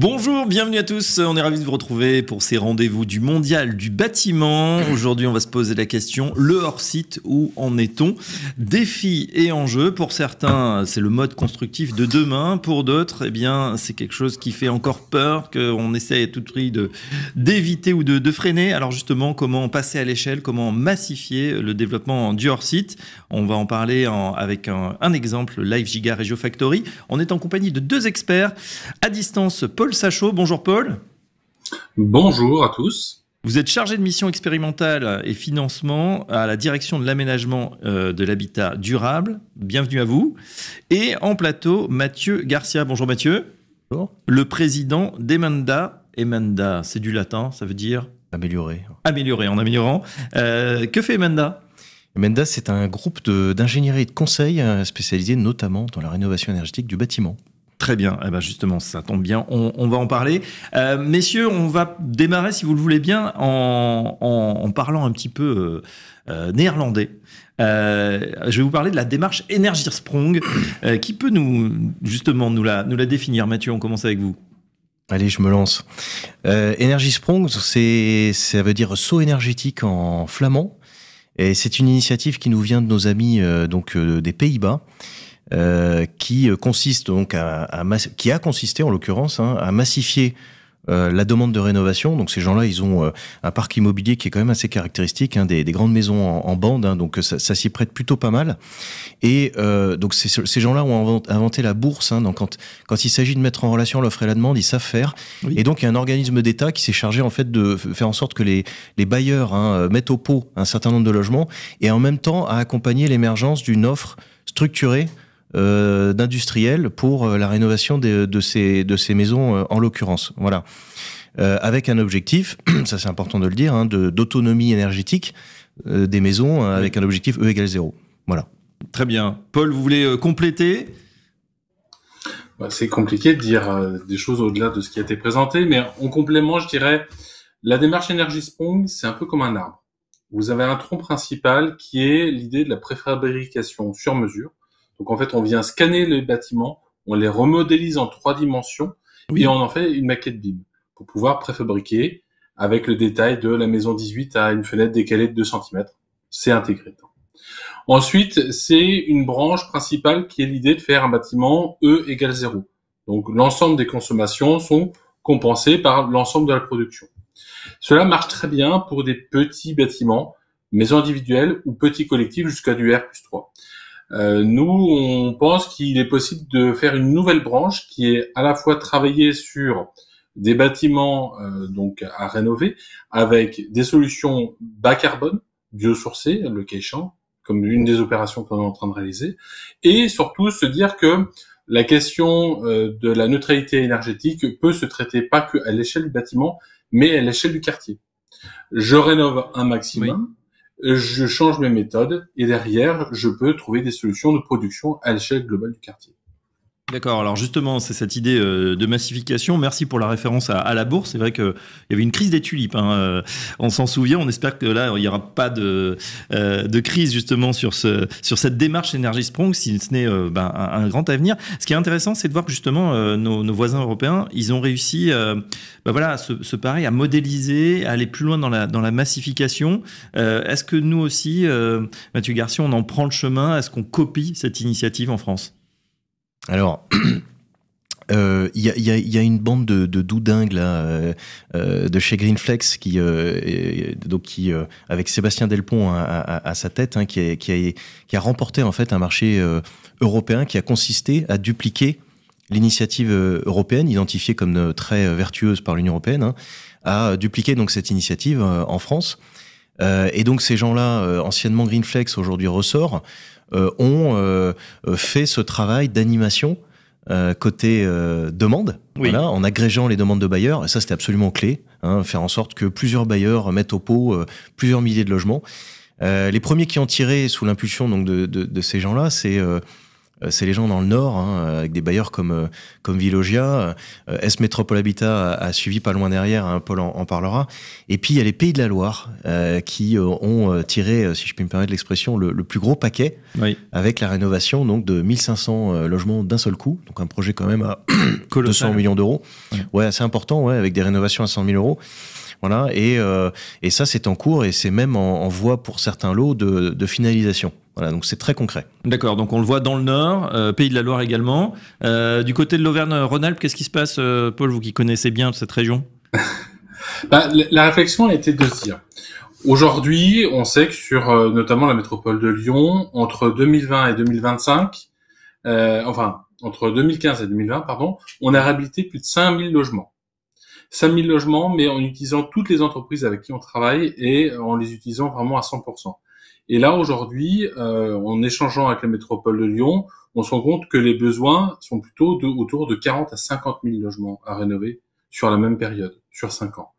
Bonjour, bienvenue à tous. On est ravis de vous retrouver pour ces rendez-vous du mondial du bâtiment. Aujourd'hui, on va se poser la question le hors-site, où en est-on Défi et enjeux. Pour certains, c'est le mode constructif de demain. Pour d'autres, eh bien, c'est quelque chose qui fait encore peur, qu'on essaie à tout prix d'éviter ou de, freiner. Alors, justement, comment passer à l'échelle Comment massifier le développement du hors-site On va en parler avec un, exemple, Live Giga Regio Factory. On est en compagnie de deux experts à distance, Paul Sachaud, Bonjour Paul. Bonjour à tous. Vous êtes chargé de mission expérimentale et financement à la direction de l'aménagement euh, de l'habitat durable. Bienvenue à vous. Et en plateau, Mathieu Garcia. Bonjour Mathieu. Le président d'Emanda. Emenda, c'est du latin, ça veut dire Améliorer. Améliorer, en améliorant. Euh, que fait Emenda Emenda, c'est un groupe d'ingénierie et de conseil euh, spécialisé notamment dans la rénovation énergétique du bâtiment. Très bien, eh ben justement, ça tombe bien, on, va en parler. Euh, messieurs, on va démarrer, si vous le voulez bien, en, parlant un petit peu euh, euh, néerlandais. je vais vous parler de la démarche Sprong. qui peut nous, justement, nous la, nous la définir Mathieu, on commence avec vous. Allez, je me lance. Sprong, ça veut dire saut énergétique en flamand. Et c'est une initiative qui nous vient de nos amis donc des Pays-Bas euh, qui euh, consiste donc à, à qui a consisté en l'occurrence hein, à massifier euh, la demande de rénovation. Donc ces gens-là, ils ont euh, un parc immobilier qui est quand même assez caractéristique, hein, des, des, grandes maisons en, en bande, hein, donc ça, ça s'y prête plutôt pas mal. Et euh, donc ces, ces gens-là ont inventé la bourse. Hein, donc quand, quand il s'agit de mettre en relation l'offre et la demande, ils savent faire. Et donc il y a un organisme d'État qui s'est chargé en fait de faire en sorte que les, les bailleurs hein, mettent au pot un certain nombre de logements et en même temps à accompagner l'émergence d'une offre structurée euh, d'industriels pour euh, la rénovation de, ces, de ces maisons, euh, en l'occurrence. Voilà. Euh, avec un objectif, ça c'est important de le dire, hein, d'autonomie énergétique des maisons avec un objectif E égale zéro Voilà. Très bien. Paul, vous voulez compléter bah, c'est compliqué de dire des choses au-delà de ce qui a été présenté, mais en complément, je dirais, la démarche Energy Sponge c'est un peu comme un arbre. Vous avez un tronc principal qui est l'idée de la préfabrication sur mesure, donc en fait, on vient scanner les bâtiments, on les remodélise en trois dimensions et on en fait une maquette BIM pour pouvoir préfabriquer avec le détail de la maison 18 à une fenêtre décalée de 2 cm. C'est intégré. Ensuite, c'est une branche principale qui est l'idée de faire un bâtiment E égale 0. Donc l'ensemble des consommations sont compensées par l'ensemble de la production. Cela marche très bien pour des petits bâtiments, maisons individuelles ou petits collectifs jusqu'à du R plus 3. Euh, nous, on pense qu'il est possible de faire une nouvelle branche qui est à la fois travailler sur des bâtiments euh, donc à rénover avec des solutions bas carbone, biosourcées, le comme une des opérations qu'on est en train de réaliser, et surtout se dire que la question euh, de la neutralité énergétique peut se traiter pas que à l'échelle du bâtiment, mais à l'échelle du quartier. Je rénove un maximum je change mes méthodes et derrière, je peux trouver des solutions de production à l'échelle globale du quartier. D'accord. Alors justement, c'est cette idée euh, de massification. Merci pour la référence à, à la bourse. C'est vrai qu'il y avait une crise des tulipes. Hein. Euh, on s'en souvient. On espère que là, il n'y aura pas de, euh, de crise justement sur, ce, sur cette démarche Energy Sprong, si ce n'est ben, un, grand avenir. Ce qui est intéressant, c'est de voir que justement nos, nos, voisins européens, ils ont réussi, ben voilà, à se, se pareil, à modéliser, à aller plus loin dans la, dans la massification. Est-ce que nous aussi, Mathieu Garcia, on en prend le chemin Est-ce qu'on copie cette initiative en France alors. Euh, il y, a, une bande de, de doudingues là, euh, euh, de chez Greenflex qui, donc qui avec Sébastien Delpont hein, à, sa tête, hein, qui, a, remporté en fait un marché européen qui a consisté à dupliquer l'initiative européenne, identifiée comme très vertueuse par l'Union européenne, hein, à dupliquer donc cette initiative en France. et donc ces gens-là, anciennement Greenflex, aujourd'hui Ressort, euh, ont euh, euh, fait ce travail d'animation côté demande, voilà, en agrégeant les demandes de bailleurs. Et ça, c'était absolument clé, hein, faire en sorte que plusieurs bailleurs mettent au pot plusieurs milliers de logements. les premiers qui ont tiré sous l'impulsion donc de ces gens-là, c'est euh, c'est les gens dans le Nord, hein, euh, avec des bailleurs comme, euh, comme Villogia. S Métropole Habitat a, suivi pas loin derrière, hein, Paul en, parlera. Et puis il y a les Pays de la Loire qui ont tiré, si je puis me permettre l'expression, le, plus gros paquet avec la rénovation donc de 1500 logements d'un seul coup. Donc un projet quand même à 200 millions d'euros. Ouais, assez important, ouais, avec des rénovations à 100 000 euros. Voilà, et, et ça c'est en cours et c'est même en, voie pour certains lots de, de finalisation. Voilà, donc c'est très concret. D'accord, donc on le voit dans le Nord, euh, Pays de la Loire également. Euh, du côté de l'Auvergne-Rhône-Alpes, qu'est-ce qui se passe, euh, Paul, vous qui connaissez bien cette région bah, La réflexion a été de dire, aujourd'hui, on sait que sur notamment la métropole de Lyon, entre 2020 et 2025, enfin, entre 2015 et 2020, pardon, on a réhabilité plus de 5000 logements. 5000 logements, mais en utilisant toutes les entreprises avec qui on travaille et en les utilisant vraiment à 100%. Et là, aujourd'hui, euh, en échangeant avec la métropole de Lyon, on se rend compte que les besoins sont plutôt de, autour de 40 à 50 000 logements à rénover sur la même période, sur 5 ans.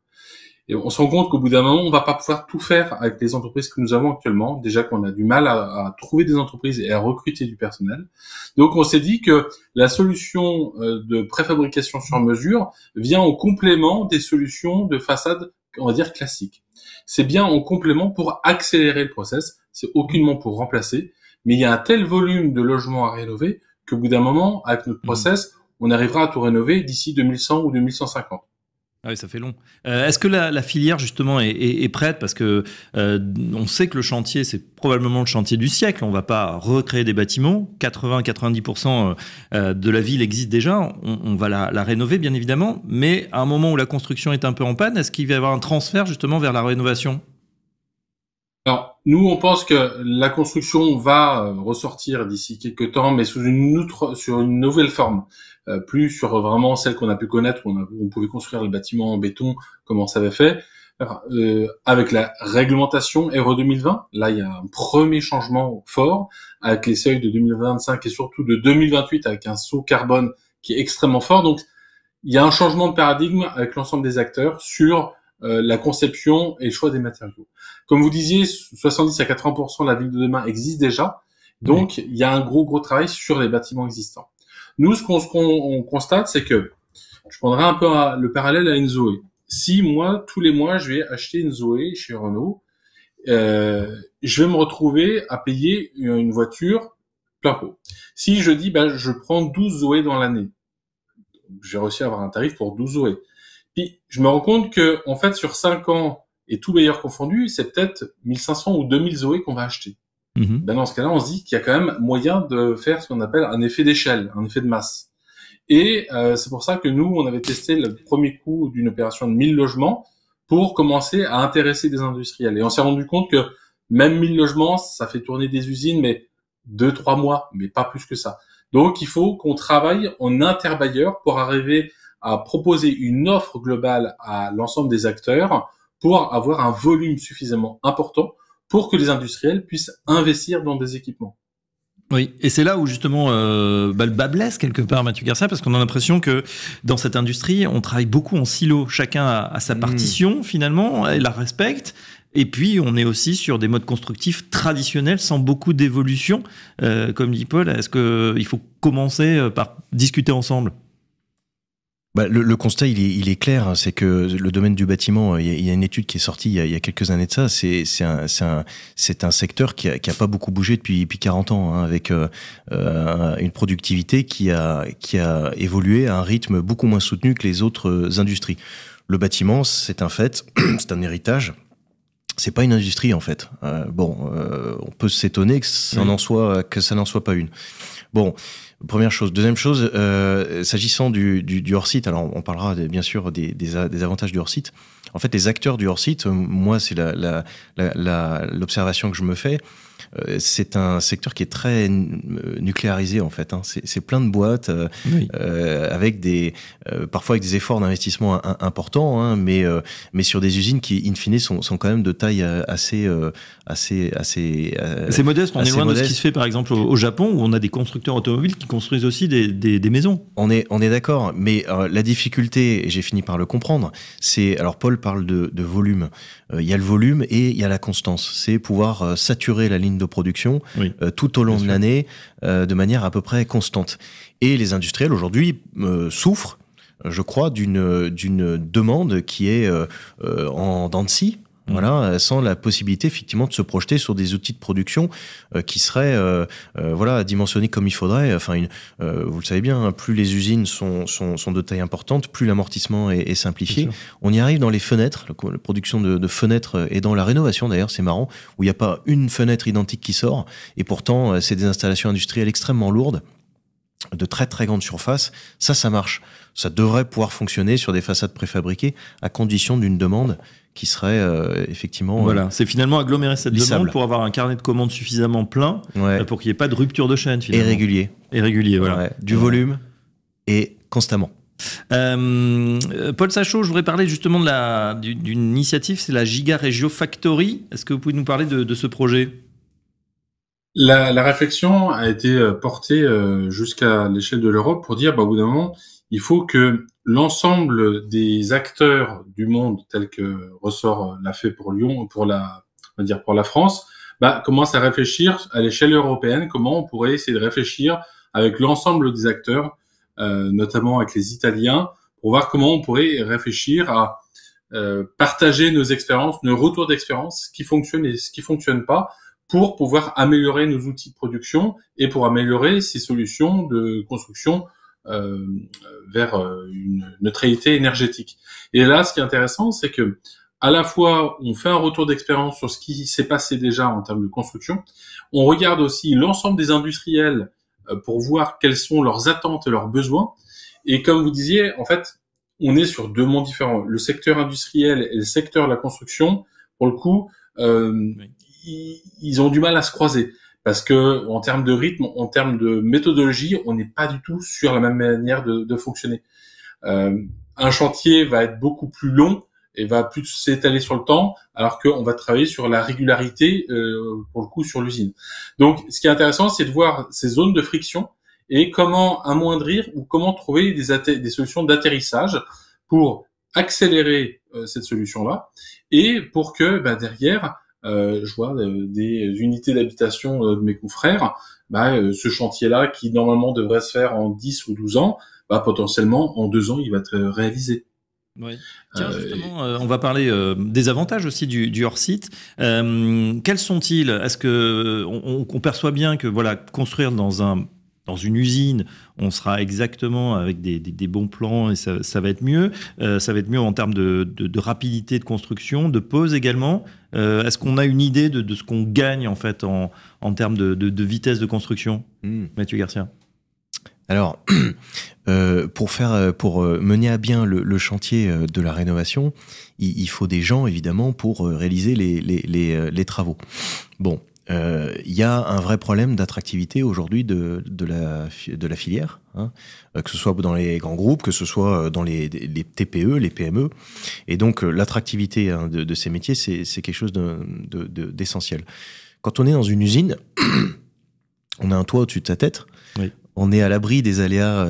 Et on se rend compte qu'au bout d'un moment, on va pas pouvoir tout faire avec les entreprises que nous avons actuellement. Déjà qu'on a du mal à, trouver des entreprises et à recruter du personnel. Donc on s'est dit que la solution euh, de préfabrication sur mesure vient en complément des solutions de façade, on va dire, classiques. C'est bien en complément pour accélérer le process c'est aucunement pour remplacer, mais il y a un tel volume de logements à rénover qu'au bout d'un moment, avec notre hmm. process, on arrivera à tout rénover d'ici 2100 ou 2150. Ah oui, ça fait long. Euh, est-ce que la, filière justement est, prête parce que euh, on sait que le chantier c'est probablement le chantier du siècle. On va pas recréer des bâtiments. 80-90% euh, de la ville existe déjà. On, va la, rénover bien évidemment, mais à un moment où la construction est un peu en panne, est-ce qu'il va y avoir un transfert justement vers la rénovation Alors nous, on pense que la construction va euh, ressortir d'ici quelques temps, mais sous une autre, sur une nouvelle forme, euh, plus sur vraiment celle qu'on a pu connaître, où on, pouvait construire le bâtiment en béton, comment ça avait fait. Euh, avec la réglementation Euro 2020, là, il y a un premier changement fort avec les seuils de 2025 et surtout de 2028 avec un saut carbone qui est extrêmement fort. Donc, il y a un changement de paradigme avec l'ensemble des acteurs sur euh, la conception et le choix des matériaux. Comme vous disiez, 70 à 80% de la ville de demain existe déjà, donc il y a un gros gros travail sur les bâtiments existants. Nous, ce qu'on constate, c'est que je prendrai un peu le parallèle à une Zoé. Si moi, tous les mois, je vais acheter une Zoé chez Renault, euh, je vais me retrouver à payer une voiture plein pot. Si je dis, ben je prends 12 Zoé dans l'année, j'ai réussi à avoir un tarif pour 12 Zoé. Puis je me rends compte que en fait sur cinq ans et tout meilleur confondu, c'est peut-être 1500 ou 2000 Zoé qu'on va acheter. Mhm. Ben, dans ce cas-là, on se dit qu'il y a quand même moyen de faire ce qu'on appelle un effet d'échelle, un effet de masse. Et euh, c'est pour ça que nous, on avait testé le premier coup d'une opération de 1000 logements pour commencer à intéresser des industriels. Et on s'est rendu compte que même 1000 logements, ça fait tourner des usines, mais deux trois mois, mais pas plus que ça. Donc il faut qu'on travaille en interbailleur pour arriver à proposer une offre globale à l'ensemble des acteurs pour avoir un volume suffisamment important pour que les industriels puissent investir dans des équipements. Oui, et c'est là où justement euh, bah, le bas blesse quelque part, Mathieu Garcia, parce qu'on a l'impression que dans cette industrie, on travaille beaucoup en silo. Chacun à sa hmm. partition finalement, et la respecte. Et puis, on est aussi sur des modes constructifs traditionnels sans beaucoup d'évolution. Euh, comme dit Paul, est-ce qu'il faut commencer euh, par discuter ensemble bah, le, constat, il est, clair, hein, c'est que le domaine du bâtiment, il y, a, une étude qui est sortie il y a, quelques années de ça, c'est un, un, secteur qui n'a a pas beaucoup bougé depuis, depuis 40 ans, hein, avec euh, euh, une productivité qui a, qui a évolué à un rythme beaucoup moins soutenu que les autres euh, industries. Le bâtiment, c'est un fait, c'est un héritage c'est pas une industrie en fait. bon, on peut s'étonner que ça n'en soit pas une. Bon, première chose. Deuxième chose, euh, s'agissant du, hors-site, alors on parlera bien sûr des, avantages du hors-site. En fait, les acteurs du hors-site, euh, moi, c'est l'observation la, la, que je me fais euh, c'est un secteur qui est très euh, nucléarisé en fait. Hein. C'est plein de boîtes euh, avec des parfois avec des efforts d'investissement importants, hein, mais mais sur des usines qui in fine sont, sont quand même de taille assez assez assez. c'est modeste. On est loin de ce qui se fait par exemple au, Japon où on a des constructeurs automobiles qui construisent aussi des, des, maisons. On est on est d'accord, mais la difficulté et j'ai fini par le comprendre, c'est alors Paul parle de, de volume. Il y a le volume et il y a la constance. C'est pouvoir saturer la ligne de production euh, tout au long de l'année euh, de manière à peu près constante. Et les industriels aujourd'hui euh, souffrent, je crois, d'une demande qui est en dents de scie Mm. voilà, euh, sans la possibilité effectivement de se projeter sur des outils de production euh, qui seraient euh, voilà dimensionnés comme il faudrait. Enfin, une, vous le savez bien, hein, plus les usines sont, sont, sont, de taille importante, plus l'amortissement est, est, simplifié. On y arrive dans les fenêtres, la production de, de fenêtres et dans la rénovation d'ailleurs, c'est marrant, où il n'y a pas une fenêtre identique qui sort, et pourtant c'est des installations industrielles extrêmement lourdes de très très grandes surfaces, ça, ça marche. Ça devrait pouvoir fonctionner sur des façades préfabriquées à condition d'une demande qui serait euh, effectivement. Voilà, euh, c'est finalement agglomérer cette demande pour avoir un carnet de commandes suffisamment plein euh, pour qu'il n'y ait pas de rupture de chaîne finalement. Et régulier. Et régulier, voilà. Du volume et constamment. Paul Sachaud, je voudrais parler justement d'une initiative, c'est la Giga Regio Factory. Est-ce que vous pouvez nous parler de ce projet la, réflexion a été euh, portée euh, jusqu'à l'échelle de l'Europe pour dire, bah, au bout d'un moment, il faut que l'ensemble des acteurs du monde, tel que ressort euh, l'a fait pour Lyon, pour la, on va dire pour la France, bah, commence à réfléchir à l'échelle européenne comment on pourrait essayer de réfléchir avec l'ensemble des acteurs, notamment avec les Italiens, pour voir comment on pourrait réfléchir à partager nos expériences, nos retours d'expérience, ce qui fonctionne et ce qui fonctionne pas, pour pouvoir améliorer nos outils de production et pour améliorer ces solutions de construction euh, euh, vers euh, une neutralité énergétique. Et là, ce qui est intéressant, c'est que à la fois on fait un retour d'expérience sur ce qui s'est passé déjà en termes de construction, on regarde aussi l'ensemble des industriels pour voir quelles sont leurs attentes et leurs besoins. Et comme vous disiez, en fait, on est sur deux mondes différents. Le secteur industriel et le secteur de la construction, pour le coup, euh, ils, ont du mal à se croiser parce que en termes de rythme, en termes de méthodologie, on n'est pas du tout sur la même manière de, fonctionner. Euh, un chantier va être beaucoup plus long et va plus s'étaler sur le temps, alors qu'on va travailler sur la régularité euh, pour le coup sur l'usine. Donc, ce qui est intéressant, c'est de voir ces zones de friction et comment amoindrir ou comment trouver des, des solutions d'atterrissage pour accélérer euh, cette solution-là et pour que bah, derrière euh, je vois euh, des unités d'habitation euh, de mes confrères, bah, ce chantier-là qui normalement devrait se faire en 10 ou 12 ans, bah, potentiellement en deux ans, il va être réalisé. Oui. Tiens, justement, on va parler des avantages aussi du, hors-site. quels sont-ils Est-ce que on, perçoit bien que voilà construire dans un dans une usine, on sera exactement avec des, bons plans et ça, va être mieux. Euh, ça va être mieux en termes de, rapidité de construction, de pose également. Euh, est-ce qu'on a une idée de, ce qu'on gagne en fait en, termes de, vitesse de construction, hmm. Mathieu Garcia alors, euh, pour faire, pour mener à bien le, chantier de la rénovation, il, faut des gens évidemment pour réaliser les, les travaux. Bon, il euh, y a un vrai problème d'attractivité aujourd'hui de, de, la, de la filière, hein. euh, que ce soit dans les grands groupes, que ce soit euh, dans les, les TPE, les PME. Et donc l'attractivité hein, de, ces métiers, c'est quelque chose d'essentiel. Quand on est dans une usine, on a un toit au-dessus de sa tête, on est à l'abri des aléas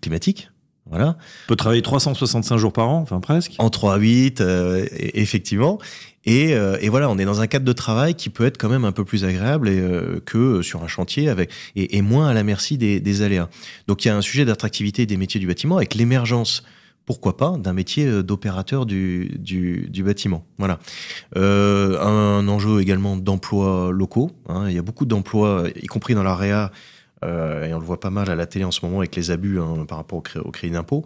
climatiques, voilà. On peut travailler 365 jours par an, enfin presque. En 3-8, euh, e-, effectivement. Euh, et, voilà, on est dans un cadre de travail qui peut être quand même un peu plus agréable euh, que sur un chantier avec et, moins à la merci des, aléas. Donc il y a un sujet d'attractivité des métiers du bâtiment avec l'émergence pourquoi pas, d'un métier d'opérateur du, bâtiment. Voilà. un enjeu également d'emplois locaux. Hein. Il y a beaucoup d'emplois, y compris dans l'AREA, euh, et on le voit pas mal à la télé en ce moment avec les abus hein, par rapport au, crédit d'impôt,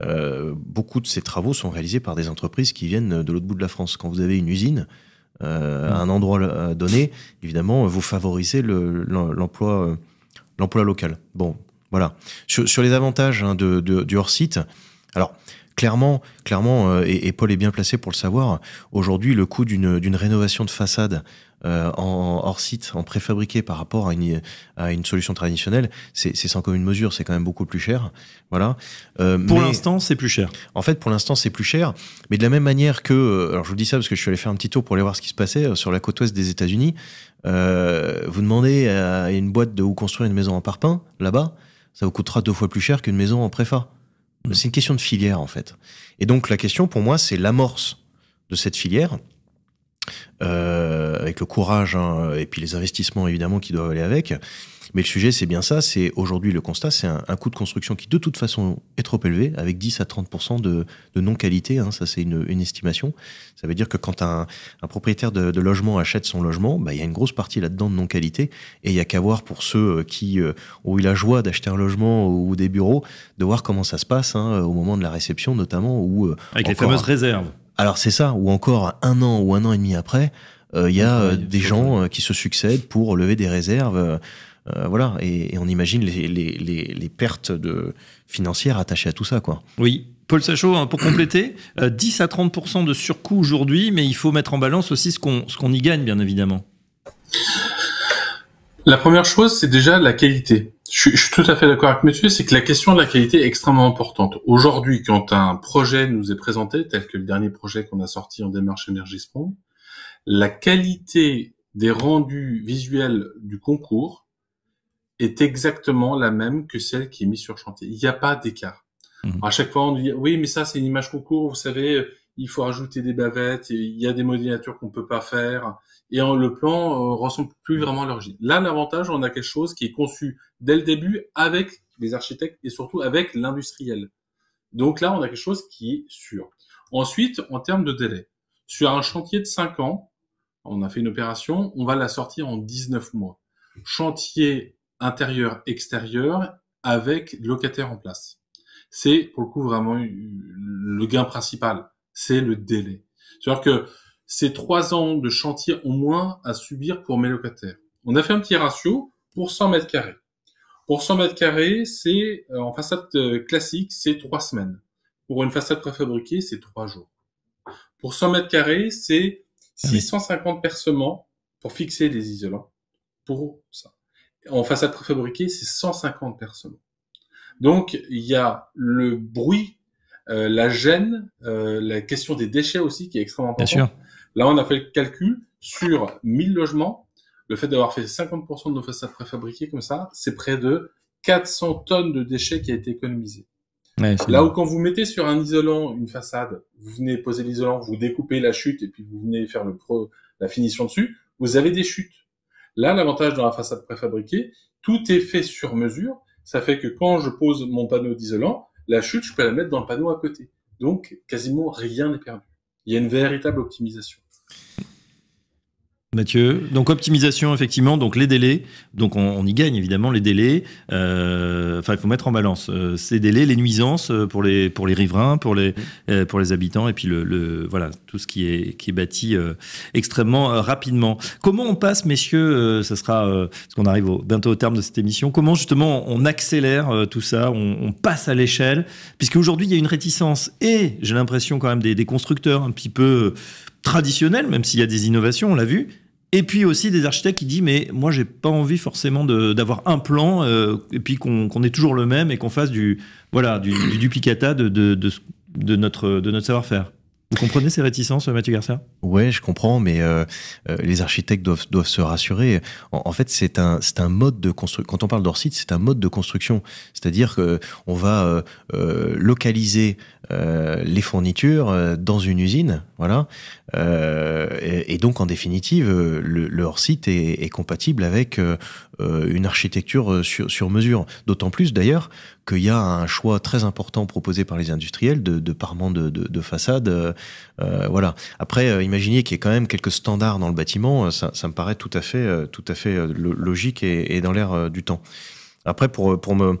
euh, beaucoup de ces travaux sont réalisés par des entreprises qui viennent de l'autre bout de la France. Quand vous avez une usine euh, à un endroit donné, évidemment, vous favorisez l'emploi local. Bon, voilà. Sur, les avantages hein, de, du hors-site, alors clairement, clairement et, Paul est bien placé pour le savoir, aujourd'hui, le coût d'une rénovation de façade euh, en hors site, en préfabriqué par rapport à une, solution traditionnelle, c'est sans commune mesure, c'est quand même beaucoup plus cher. Voilà. Euh, pour l'instant, c'est plus cher. En fait, pour l'instant, c'est plus cher, mais de la même manière que, euh, alors je vous dis ça parce que je suis allé faire un petit tour pour aller voir ce qui se passait sur la côte ouest des États-Unis. vous demandez à une boîte de où construire une maison en parpaing, là-bas, ça vous coûtera deux fois plus cher qu'une maison en préfa. Mm. C'est une question de filière, en fait. Et donc, la question, pour moi, c'est l'amorce de cette filière. Euh, avec le courage hein, et puis les investissements évidemment qui doivent aller avec. Mais le sujet, c'est bien ça, c'est aujourd'hui le constat, c'est un, coût de construction qui de toute façon est trop élevé, avec 10 à 30% de, non-qualité, hein, ça c'est une, estimation. Ça veut dire que quand un, propriétaire de, logement achète son logement, bah, il y a une grosse partie là-dedans de non-qualité, et il y a qu'à voir pour ceux euh, qui euh, ont eu la joie d'acheter un logement ou des bureaux, de voir comment ça se passe hein, au moment de la réception notamment. ou avec les fameuses réserves alors c'est ça, ou encore un an ou un an et demi après, euh, euh, il y a des gens euh, qui se succèdent pour lever des réserves. voilà, et, on imagine les, pertes de financières attachées à tout ça, quoi. Oui. Paul Sachaud, hein, pour compléter, 10 à 30 de surcoût aujourd'hui, mais il faut mettre en balance aussi ce qu'on y gagne, bien évidemment. La première chose, c'est déjà la qualité. Je, suis tout à fait d'accord avec monsieur, c'est que la question de la qualité est extrêmement importante. Aujourd'hui, quand un projet nous est présenté, tel que le dernier projet qu'on a sorti en démarche Energy Sprong, la qualité des rendus visuels du concours est exactement la même que celle qui est mise sur chantier. Il n'y a pas d'écart. Mmh. À chaque fois, on dit oui, mais ça, c'est une image concours, vous savez, il faut ajouter des bavettes, il y a des modélisatures qu'on peut pas faire, et en, le plan euh, ressemble plus vraiment à l'origine. Là, l'avantage, on a quelque chose qui est conçu dès le début avec les architectes et surtout avec l'industriel. Donc là, on a quelque chose qui est sûr. Ensuite, en termes de délai, sur un chantier de 5 ans, on a fait une opération, on va la sortir en 19 mois. Chantier intérieur-extérieur avec locataire en place. C'est pour le coup vraiment le gain principal c'est le délai. C'est-à-dire que c'est trois ans de chantier au moins à subir pour mes locataires. On a fait un petit ratio pour 100 mètres carrés. Pour 100 mètres carrés, c'est euh, en façade euh, classique, c'est trois semaines. Pour une façade préfabriquée, c'est trois jours. Pour 100 mètres carrés, c'est 650 ah percements pour fixer les isolants. Pour ça. En façade préfabriquée, c'est 150 percements. Donc, il y a le bruit euh, la gêne, euh, la question des déchets aussi, qui est extrêmement importante. Bien sûr. Là, on a fait le calcul sur 1000 logements. Le fait d'avoir fait 50% de nos façades préfabriquées comme ça, c'est près de 400 tonnes de déchets qui a été économisé. Là où quand vous mettez sur un isolant une façade, vous venez poser l'isolant, vous découpez la chute et puis vous venez faire le la finition dessus, vous avez des chutes. Là, l'avantage dans la façade préfabriquée, tout est fait sur mesure. Ça fait que quand je pose mon panneau d'isolant, la chute, je peux la mettre dans le panneau à côté. Donc, quasiment rien n'est perdu. Il y a une véritable optimisation. Mathieu. Donc optimisation effectivement, donc les délais, donc on, y gagne évidemment les délais. Euh, enfin, il faut mettre en balance euh, ces délais, les nuisances euh, pour les pour les riverains, pour les pour les habitants et puis le, voilà tout ce qui est qui est bâti extrêmement rapidement. Comment on passe, messieurs, ça sera parce qu'on arrive bientôt au terme de cette émission. Comment justement on accélère tout ça, on, passe à l'échelle, puisque aujourd'hui il y a une réticence et j'ai l'impression quand même des, des constructeurs un petit peu traditionnels, même s'il y a des innovations, on l'a vu, et puis aussi des architectes qui disent mais moi j'ai pas envie forcément d'avoir un plan euh, et puis qu'on qu ait toujours le même et qu'on fasse du voilà du, duplicata de, de, de, notre de notre savoir-faire. Vous comprenez ces réticences, Mathieu Garcia Ouais, je comprends, mais euh, euh, les architectes doivent, doivent se rassurer. En, fait, c'est un, c'est un mode de construction. Quand on parle d'Orsite, c'est un mode de construction. C'est-à-dire qu'on va localiser euh, les fournitures euh, dans une usine, voilà. Euh, et, donc en définitive, le, hors-site est, compatible avec une architecture sur, mesure. D'autant plus d'ailleurs qu'il y a un choix très important proposé par les industriels de, de parements de, façade, voilà. Après, imaginez qu'il y ait quand même quelques standards dans le bâtiment, ça, me paraît tout à fait, tout à fait logique et, et dans l'air du temps. Après, pour, pour me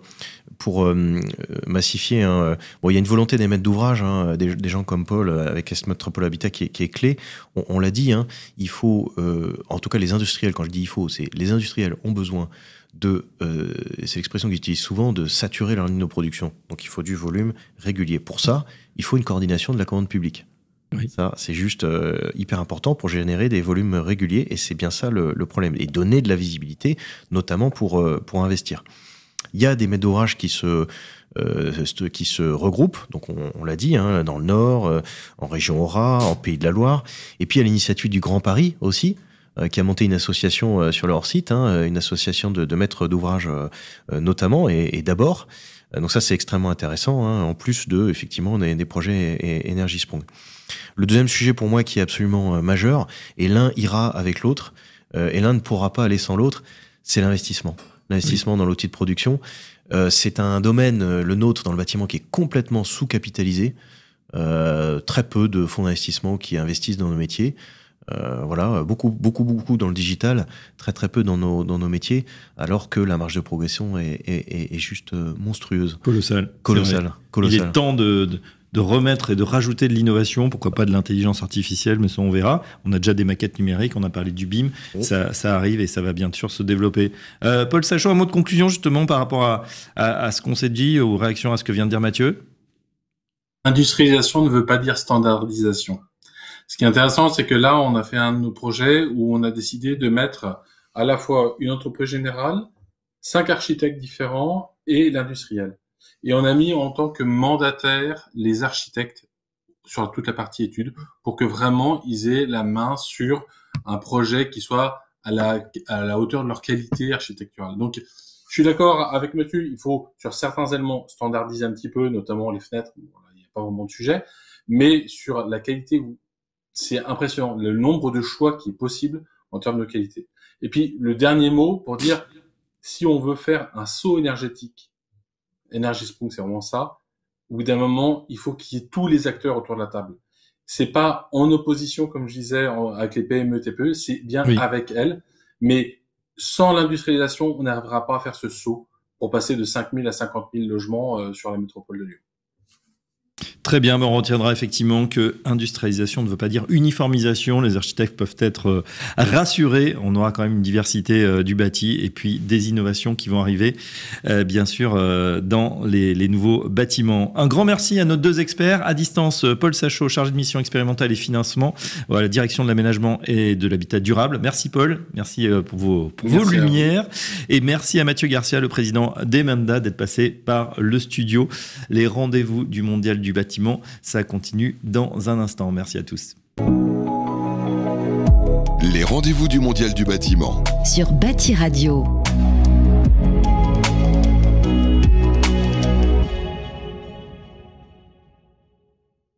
pour euh, euh, massifier, hein, euh, bon, il y a une volonté hein, des maîtres d'ouvrage, des, gens comme Paul avec Est Métropole Habitat qui est, clé. On, l'a dit, hein, il faut, en tout cas les industriels, quand je dis il faut, c'est les industriels ont besoin de, c'est l'expression qu'ils utilisent souvent, de saturer leur ligne de production. Donc il faut du volume régulier. Pour ça, il faut une coordination de la commande publique. Ça, c'est juste hyper important pour générer des volumes réguliers et c'est bien ça le, problème. Et donner de la visibilité, notamment pour, pour investir. Il y a des maîtres d'ouvrage qui se euh, qui se regroupent, donc on, l'a dit, hein, dans le Nord, euh, en région Aura, en Pays de la Loire, et puis à l'initiative du Grand Paris aussi, euh, qui a monté une association sur leur site, hein, une association de, maîtres d'ouvrage notamment, et, d'abord. donc ça c'est extrêmement intéressant, hein, en plus de effectivement des, des projets Energy Sprong. Le deuxième sujet pour moi qui est absolument majeur, et l'un ira avec l'autre, et l'un ne pourra pas aller sans l'autre, c'est l'investissement. L'investissement dans l'outil de production. Euh, c'est un domaine, euh, le nôtre, dans le bâtiment, qui est complètement sous-capitalisé. Euh, très peu de fonds d'investissement qui investissent dans nos métiers. voilà, beaucoup, beaucoup, beaucoup dans le digital, très, très peu dans nos, dans nos métiers, alors que la marge de progression est, juste monstrueuse. Colossale. Colossale. Colossal. Il est temps de, de de remettre et de rajouter de l'innovation, pourquoi pas de l'intelligence artificielle, mais ça on verra. On a déjà des maquettes numériques, on a parlé du BIM, ça, arrive et ça va bien sûr se développer. Euh, Paul Sachon, un mot de conclusion justement par rapport à, ce qu'on s'est dit, aux réactions à ce que vient de dire Mathieu Industrialisation ne veut pas dire standardisation. Ce qui est intéressant, c'est que là, on a fait un de nos projets où on a décidé de mettre à la fois une entreprise générale, cinq architectes différents et l'industriel. Et on a mis en tant que mandataire les architectes sur toute la partie études pour que vraiment ils aient la main sur un projet qui soit à la, à la hauteur de leur qualité architecturale. Donc, je suis d'accord avec Mathieu, il faut sur certains éléments standardiser un petit peu, notamment les fenêtres, il n'y a pas vraiment de sujet, mais sur la qualité, c'est impressionnant, le nombre de choix qui est possible en termes de qualité. Et puis, le dernier mot pour dire, si on veut faire un saut énergétique Energy Spring, c'est vraiment ça. Au d'un moment, il faut qu'il y ait tous les acteurs autour de la table. C'est pas en opposition, comme je disais, avec les PME, TPE, c'est bien avec elles. Mais sans l'industrialisation, on n'arrivera pas à faire ce saut pour passer de 5 000 à 50 000 logements euh, sur la métropole de Lyon. Très bien, on retiendra effectivement que industrialisation ne veut pas dire uniformisation. Les architectes peuvent être euh, rassurés. On aura quand même une diversité euh, du bâti et puis des innovations qui vont arriver, euh, bien sûr, dans les, nouveaux bâtiments. Un grand merci à nos deux experts à distance, Paul Sachaud, chargé de mission expérimentale et financement à la direction de l'aménagement et de l'habitat durable. Merci Paul, merci pour vos, vos lumières et merci à Mathieu Garcia, le président d'Emenda, d'être passé par le studio. Les rendez-vous du mondial du bâtiment. Ça continue dans un instant. Merci à tous. Les rendez-vous du Mondial du bâtiment. Sur Bâti Radio.